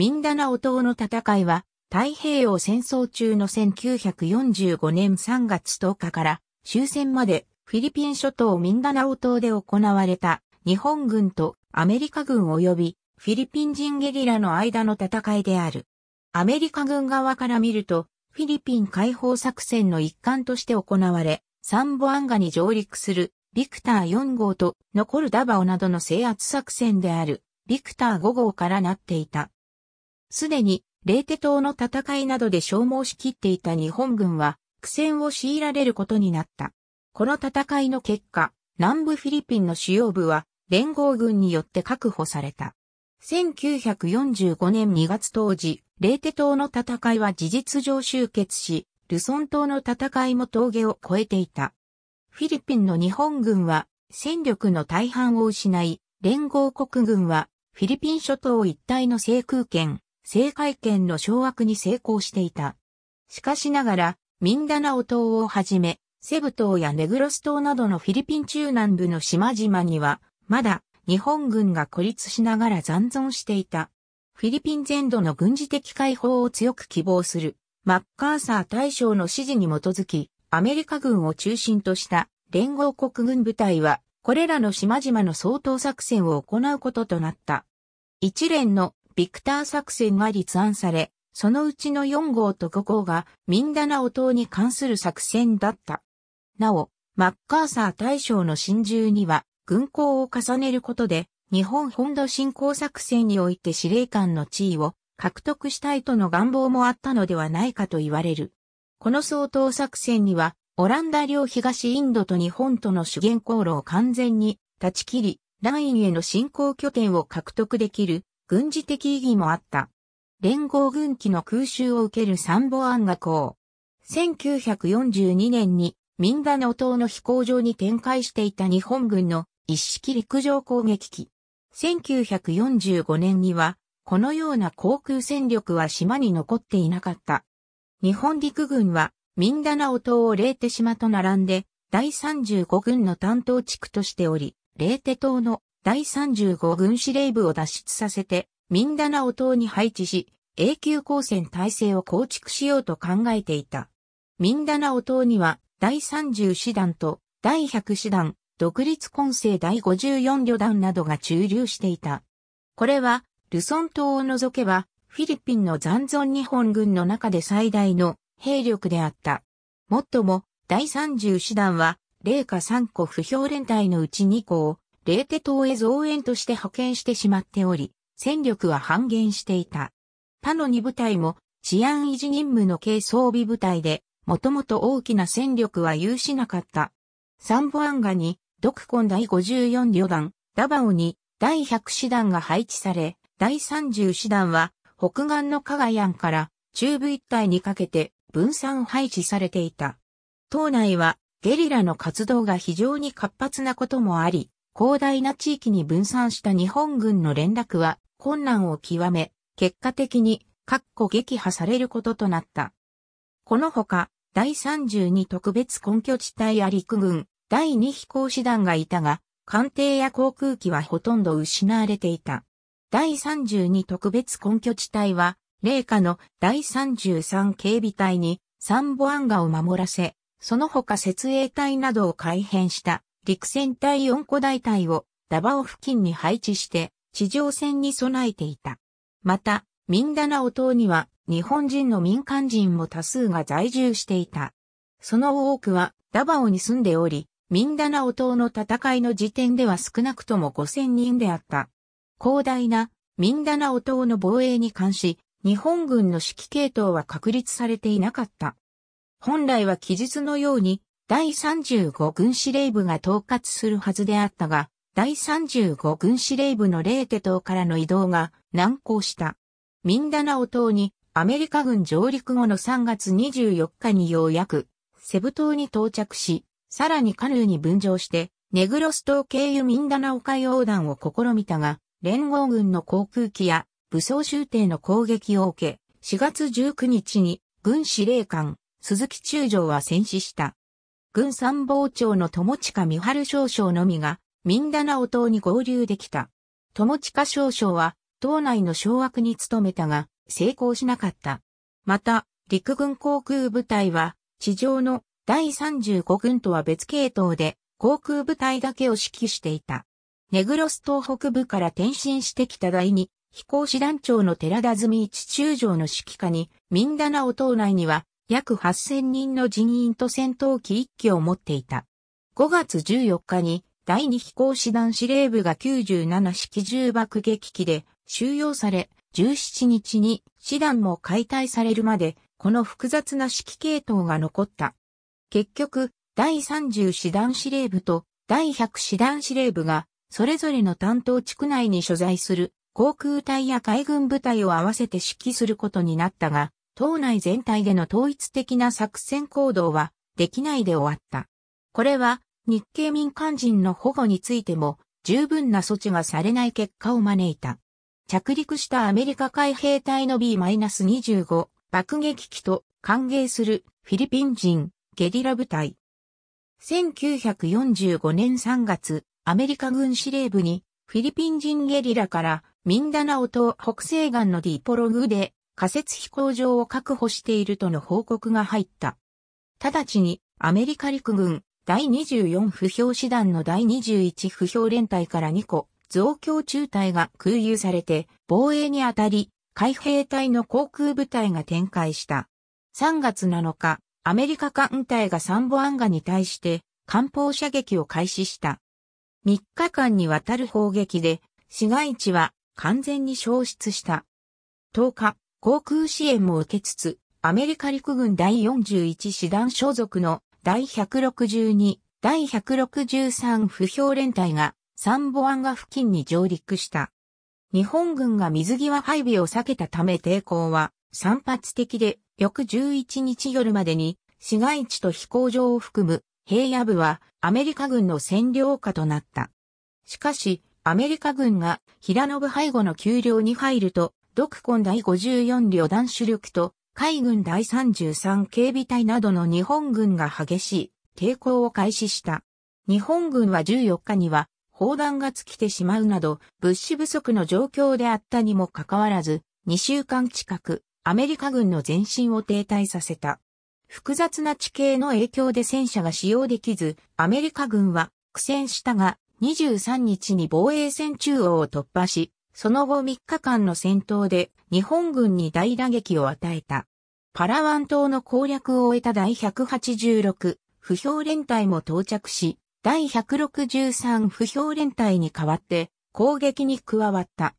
ミンダナオ島の戦いは、太平洋戦争中の1945年3月10日から終戦までフィリピン諸島ミンダナオ島で行われた日本軍とアメリカ軍及びフィリピン人ゲリラの間の戦いである。アメリカ軍側から見ると、フィリピン解放作戦の一環として行われ、サンボアンガに上陸するビクター4号と残るダバオなどの制圧作戦であるビクター5号からなっていた。すでに、レーテ島の戦いなどで消耗しきっていた日本軍は、苦戦を強いられることになった。この戦いの結果、南部フィリピンの主要部は、連合軍によって確保された。1945年2月当時、レーテ島の戦いは事実上終結し、ルソン島の戦いも峠を越えていた。フィリピンの日本軍は戦力の大半を失い、連合国軍はフィリピン諸島一帯の制空権、政界権の掌握に成功していた。しかしながら、ミンダナオ島をはじめ、セブ島やネグロス島などのフィリピン中南部の島々には、まだ日本軍が孤立しながら残存していた。フィリピン全土の軍事的解放を強く希望する、マッカーサー大将の指示に基づき、アメリカ軍を中心とした連合国軍部隊は、これらの島々の掃討作戦を行うこととなった。一連のビクター作戦が立案され、そのうちの4号と5号がミンダナオ島に関する作戦だった。なお、マッカーサー大将の心中には、軍港を重ねることで、日本本土侵攻作戦において司令官の地位を獲得したいとの願望もあったのではないかと言われる。この総統作戦には、オランダ領東インドと日本との主権航路を完全に断ち切り、ラインへの進行拠点を獲得できる軍事的意義もあった。連合軍機の空襲を受ける参謀案がこう。1942年にミンダナオ島の飛行場に展開していた日本軍の一式陸上攻撃機。1945年には、このような航空戦力は島に残っていなかった。日本陸軍は、ミンダナオ島をレーテ島と並んで、第35軍の担当地区としており、レーテ島の第35軍司令部を脱出させて、ミンダナオ島に配置し、永久抗戦体制を構築しようと考えていた。ミンダナオ島には、第30師団と第100師団、独立混成第54旅団などが駐留していた。これは、ルソン島を除けば、フィリピンの残存日本軍の中で最大の兵力であった。もっとも、第30師団は、霊下3個不評連隊のうち2個をレーテ島へ増援として派遣してしまっており、戦力は半減していた。他の2部隊も治安維持任務の軽装備部隊で、もともと大きな戦力は有しなかった。サンボアンガに、ドクコン第54旅団、ダバオに、第100師団が配置され、第30師団は、北岸のカガヤンから中部一帯にかけて分散配置されていた。島内はゲリラの活動が非常に活発なこともあり、広大な地域に分散した日本軍の連絡は困難を極め、結果的に、括弧撃破されることとなった。このほか、第32特別根拠地帯や陸軍、第2飛行師団がいたが、艦艇や航空機はほとんど失われていた。第32特別根拠地帯は、霊下の第33警備隊にサンボアンガを守らせ、その他設営隊などを改編した陸戦隊4個大隊をダバオ付近に配置して地上戦に備えていた。また、ミンダナオ島には日本人の民間人も多数が在住していた。その多くはダバオに住んでおり、ミンダナオ島の戦いの時点では少なくとも5000人であった。広大なミンダナオ島の防衛に関し、日本軍の指揮系統は確立されていなかった。本来は記述のように第35軍司令部が統括するはずであったが、第35軍司令部のレーテ島からの移動が難航した。ミンダナオ島にアメリカ軍上陸後の3月24日にようやくセブ島に到着し、さらにカヌーに分乗して、ネグロス島経由ミンダナオ海横断を試みたが、連合軍の航空機や武装集艇の攻撃を受け、4月19日に軍司令官、鈴木中将は戦死した。軍参謀長の友近三春少将のみが、ミンダナオ島に合流できた。友近少将は、島内の掌握に努めたが、成功しなかった。また、陸軍航空部隊は、地上の第35軍とは別系統で、航空部隊だけを指揮していた。ネグロス島北部から転身してきた第2飛行士団長の寺田積一中将の指揮下に、ミンダナオ島内には約8000人の人員と戦闘機1機を持っていた。5月14日に第2飛行士団司令部が97式重爆撃機で収容され、17日に師団も解体されるまで、この複雑な指揮系統が残った。結局、第30師団司令部と第100師団司令部が、それぞれの担当地区内に所在する航空隊や海軍部隊を合わせて指揮することになったが、党内全体での統一的な作戦行動はできないで終わった。これは日系民間人の保護についても十分な措置がされない結果を招いた。着陸したアメリカ海兵隊の B-25 爆撃機と歓迎するフィリピン人ゲリラ部隊。1945年3月、アメリカ軍司令部にフィリピン人ゲリラからミンダナオ島北西岸のディポログで仮設飛行場を確保しているとの報告が入った。直ちにアメリカ陸軍第24不評師団の第21不評連隊から2個増強中隊が空輸されて防衛にあたり海兵隊の航空部隊が展開した。3月7日、アメリカ艦隊がサンボアンガに対して艦砲射撃を開始した。3日間にわたる砲撃で市街地は完全に消失した。10日、航空支援も受けつつ、アメリカ陸軍第41師団所属の第162、第163不評連隊がサンボアンガ付近に上陸した。日本軍が水際配備を避けたため抵抗は散発的で翌11日夜までに市街地と飛行場を含む平野部はアメリカ軍の占領下となった。しかし、アメリカ軍が平信背後の丘陵に入ると独根第54旅団主力と、海軍第33警備隊などの日本軍が激しい抵抗を開始した。日本軍は14日には、砲弾が尽きてしまうなど、物資不足の状況であったにもかかわらず、2週間近く、アメリカ軍の前進を停滞させた。複雑な地形の影響で戦車が使用できず、アメリカ軍は苦戦したが、23日に防衛線中央を突破し、その後3日間の戦闘で日本軍に大打撃を与えた。パラワン島の攻略を終えた第186不評連隊も到着し、第163不評連隊に代わって攻撃に加わった。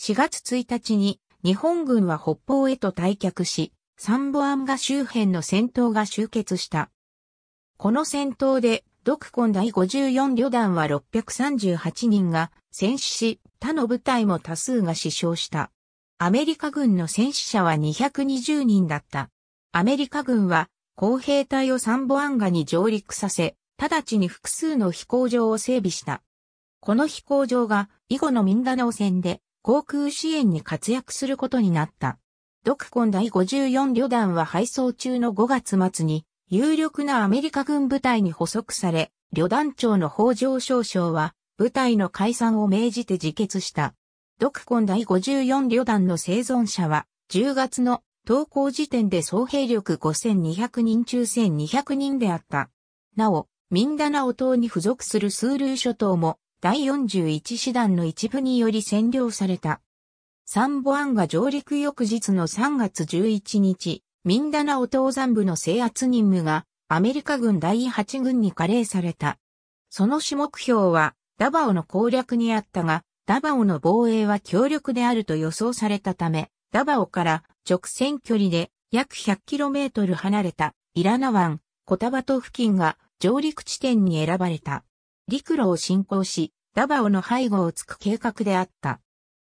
4月1日に日本軍は北方へと退却し、サンボアンガ周辺の戦闘が終結した。この戦闘で、ドクコン第54旅団は638人が戦死し、他の部隊も多数が死傷した。アメリカ軍の戦死者は220人だった。アメリカ軍は、工兵隊をサンボアンガに上陸させ、直ちに複数の飛行場を整備した。この飛行場が、以後のミンダナオ戦で、航空支援に活躍することになった。ドクコン第54旅団は配送中の5月末に、有力なアメリカ軍部隊に捕捉され、旅団長の北条少将は、部隊の解散を命じて自決した。ドクコン第54旅団の生存者は、10月の投稿時点で総兵力5200人中1200人であった。なお、ミンダナオ島に付属するスールー諸島も、第41師団の一部により占領された。サンボアンが上陸翌日の3月11日、ミンダナオ島山部の制圧任務がアメリカ軍第8軍に加齢された。その主目標はダバオの攻略にあったが、ダバオの防衛は強力であると予想されたため、ダバオから直線距離で約 100km 離れたイラナ湾、コタバト付近が上陸地点に選ばれた。陸路を進行し、ダバオの背後をつく計画であった。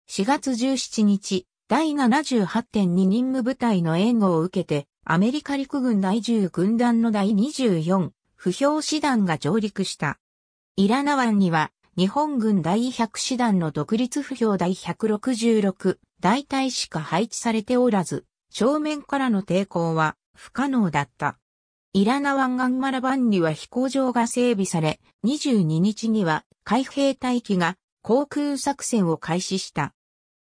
4月17日、第78.2任務部隊の援護を受けて、アメリカ陸軍第10軍団の第24、不評師団が上陸した。イラナ湾には、日本軍第100師団の独立不評第166大隊しか配置されておらず、正面からの抵抗は不可能だった。イラナ湾岸マラバンには飛行場が整備され、22日には海兵隊機が航空作戦を開始した。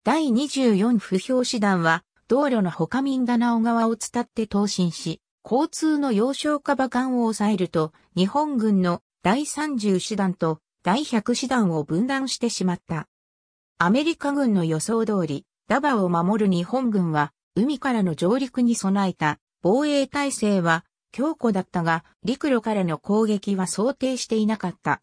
第24不評師団は道路の他ミンダナオ川を伝って投進し、交通の要衝化馬艦を抑えると、日本軍の第30師団と第100師団を分断してしまった。アメリカ軍の予想通り、ダバを守る日本軍は、海からの上陸に備えた防衛体制は強固だったが、陸路からの攻撃は想定していなかった。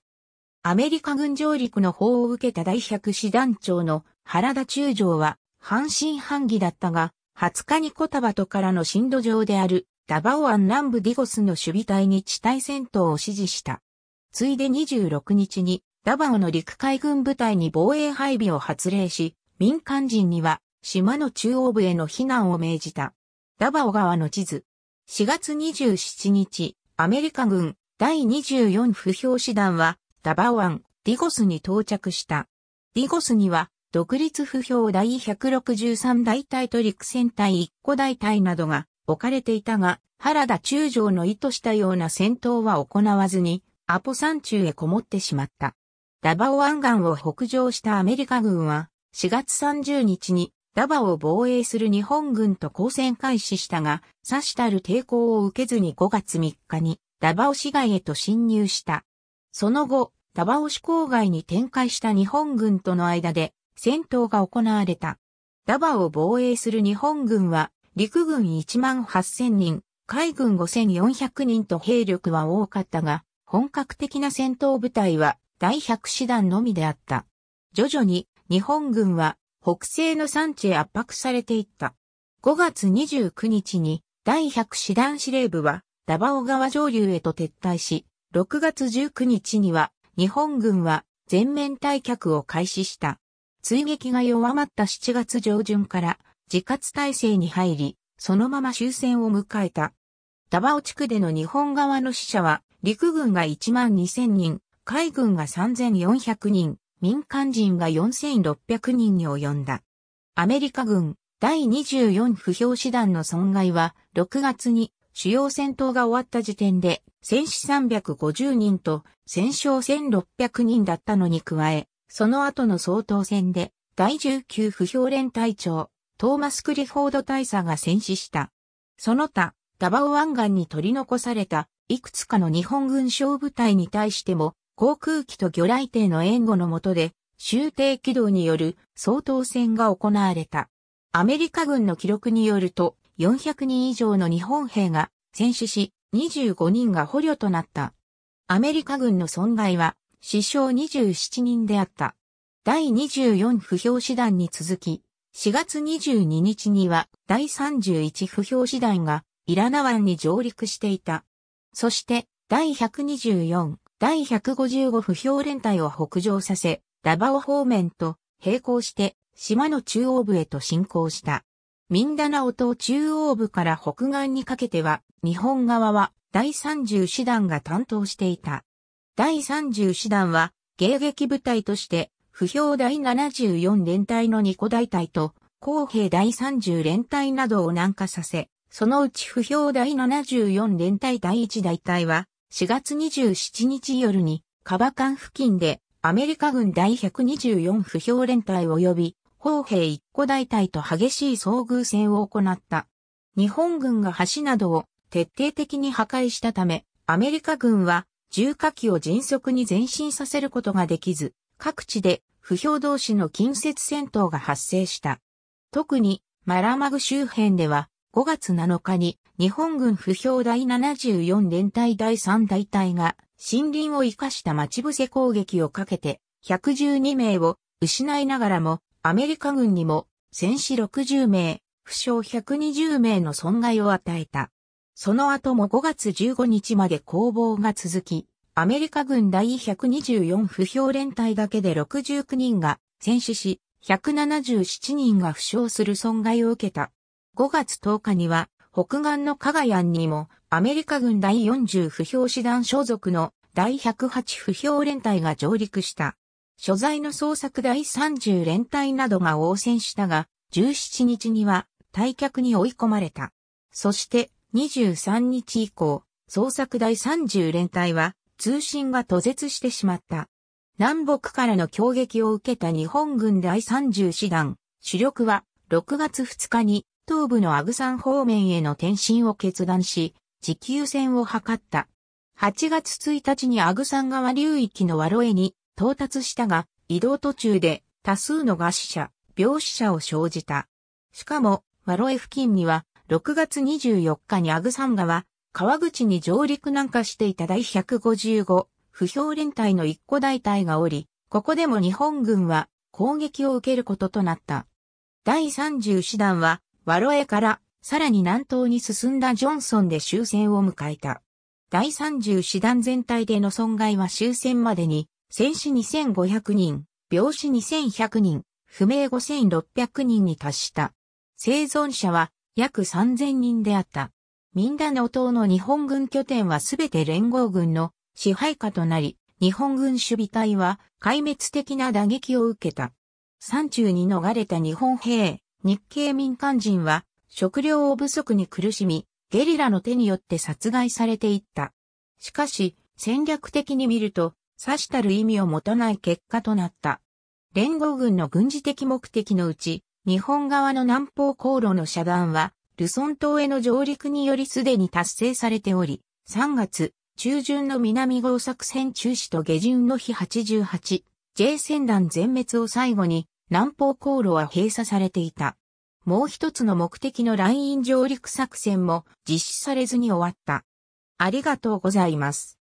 アメリカ軍上陸の砲を受けた第100師団長の原田中将は半信半疑だったが、20日にコタバトからの震度上であるダバオ湾南部ディゴスの守備隊に地対戦闘を指示した。ついで26日にダバオの陸海軍部隊に防衛配備を発令し、民間人には島の中央部への避難を命じた。ダバオ川の地図。4月27日、アメリカ軍第24不評師団はダバオ湾ディゴスに到着した。ディゴスには独立不評第163大隊と陸戦隊1個大隊などが置かれていたが、原田中将の意図したような戦闘は行わずに、アポ山中へこもってしまった。ダバオ湾岸を北上したアメリカ軍は、4月30日にダバオを防衛する日本軍と交戦開始したが、さしたる抵抗を受けずに5月3日にダバオ市街へと侵入した。その後、ダバオ市郊外に展開した日本軍との間で戦闘が行われた。ダバオを防衛する日本軍は、陸軍1万8000人、海軍5400人と兵力は多かったが、本格的な戦闘部隊は第100師団のみであった。徐々に日本軍は北西の山地へ圧迫されていった。5月29日に第100師団司令部はダバオ川上流へと撤退し、6月19日には日本軍は全面退却を開始した。追撃が弱まった7月上旬から自活体制に入り、そのまま終戦を迎えた。ダバオ地区での日本側の死者は陸軍が1万2000人、海軍が3400人、民間人が4600人に及んだ。アメリカ軍第24不評師団の損害は6月に主要戦闘が終わった時点で戦死350人と戦勝1600人だったのに加え、その後の総統戦で第19不評連隊長トーマス・クリフォード大佐が戦死した。その他、ダバオ湾岸に取り残されたいくつかの日本軍小部隊に対しても、航空機と魚雷艇の援護の下で、終艇軌道による総統戦が行われた。アメリカ軍の記録によると、400人以上の日本兵が戦死し、25人が捕虜となった。アメリカ軍の損害は、死傷27人であった。第24不評師団に続き、4月22日には第31不評師団がイラナ湾に上陸していた。そして、第124、第155不評連隊を北上させ、ダバオ方面と並行して島の中央部へと進行した。ミンダナオ島中央部から北岸にかけては、日本側は第30師団が担当していた。第30師団は、迎撃部隊として、不評第74連隊の2個大隊と、公平第30連隊などを南下させ、そのうち不評第74連隊第1大隊は、4月27日夜に、カバカン付近で、アメリカ軍第124不評連隊及び、砲兵1個大隊と激しい遭遇戦を行った。日本軍が橋などを徹底的に破壊したため、アメリカ軍は重火器を迅速に前進させることができず、各地で不評同士の近接戦闘が発生した。特にマラマグ周辺では5月7日に日本軍不評第74連隊第3大隊が森林を生かした待ち伏せ攻撃をかけて112名を失いながらもアメリカ軍にも戦死60名、負傷120名の損害を与えた。その後も5月15日まで攻防が続き、アメリカ軍第124不評連隊だけで69人が戦死し、177人が負傷する損害を受けた。5月10日には、北岸の加賀ンにも、アメリカ軍第40不評師団所属の第108不評連隊が上陸した。所在の捜索第30連隊などが応戦したが、17日には退却に追い込まれた。そして23日以降、捜索第30連隊は通信が途絶してしまった。南北からの攻撃を受けた日本軍第30師団、主力は6月2日に東部のアグサン方面への転身を決断し、持久戦を図った。8月1日にアグサン川流域のワロエに到達したが、移動途中で多数の餓死者、病死者を生じた。しかも、ワロエ付近には、6月24日にアグサン川、川口に上陸南下していた第155、不評連隊の一個大隊がおり、ここでも日本軍は攻撃を受けることとなった。第30師団はワロエからさらに南東に進んだジョンソンで終戦を迎えた。第30師団全体での損害は終戦までに、戦死2500人、病死2100人、不明5600人に達した。生存者は約3000人であった。ミンダナオ島の日本軍拠点はすべて連合軍の支配下となり、日本軍守備隊は壊滅的な打撃を受けた。山中に逃れた日本兵、日系民間人は食料不足に苦しみ、ゲリラの手によって殺害されていった。しかし、戦略的に見ると、さしたる意味を持たない結果となった。連合軍の軍事的目的のうち、日本側の南方航路の遮断は、ルソン島への上陸によりすでに達成されており、3月、中旬の南号作戦中止と下旬の日 88J 戦団全滅を最後に、南方航路は閉鎖されていた。もう一つの目的のライン上陸作戦も実施されずに終わった。ありがとうございます。